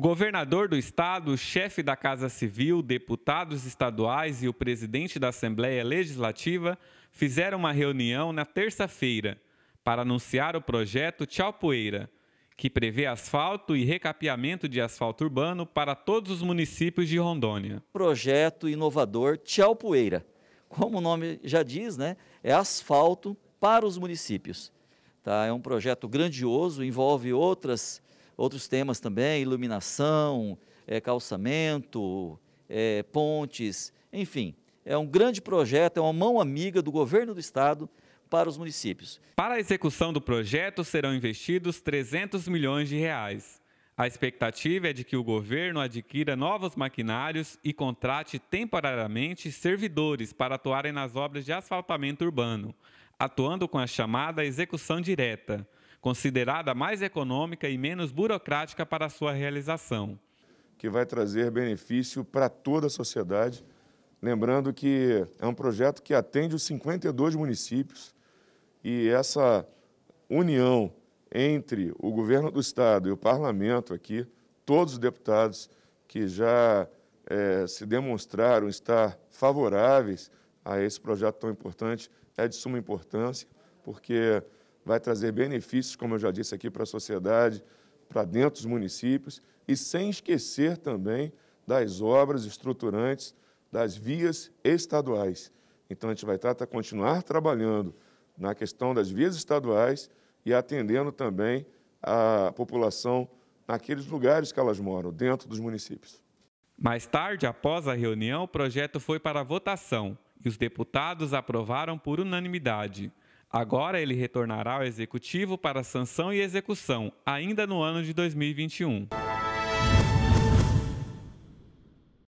O governador do estado, o chefe da Casa Civil, deputados estaduais e o presidente da Assembleia Legislativa fizeram uma reunião na terça-feira para anunciar o projeto Tchau Poeira, que prevê asfalto e recapeamento de asfalto urbano para todos os municípios de Rondônia. Projeto inovador Tchau Poeira. Como o nome já diz, né? é asfalto para os municípios. Tá? É um projeto grandioso, envolve outras outros temas também, iluminação, é, calçamento, é, pontes, enfim. É um grande projeto, é uma mão amiga do governo do estado para os municípios. Para a execução do projeto serão investidos 300 milhões de reais. A expectativa é de que o governo adquira novos maquinários e contrate temporariamente servidores para atuarem nas obras de asfaltamento urbano, atuando com a chamada execução direta considerada mais econômica e menos burocrática para sua realização. Que vai trazer benefício para toda a sociedade. Lembrando que é um projeto que atende os 52 municípios e essa união entre o governo do Estado e o parlamento aqui, todos os deputados que já é, se demonstraram estar favoráveis a esse projeto tão importante, é de suma importância, porque vai trazer benefícios, como eu já disse aqui, para a sociedade, para dentro dos municípios, e sem esquecer também das obras estruturantes das vias estaduais. Então, a gente vai tratar, continuar trabalhando na questão das vias estaduais e atendendo também a população naqueles lugares que elas moram, dentro dos municípios. Mais tarde, após a reunião, o projeto foi para votação e os deputados aprovaram por unanimidade. Agora ele retornará ao Executivo para sanção e execução, ainda no ano de 2021.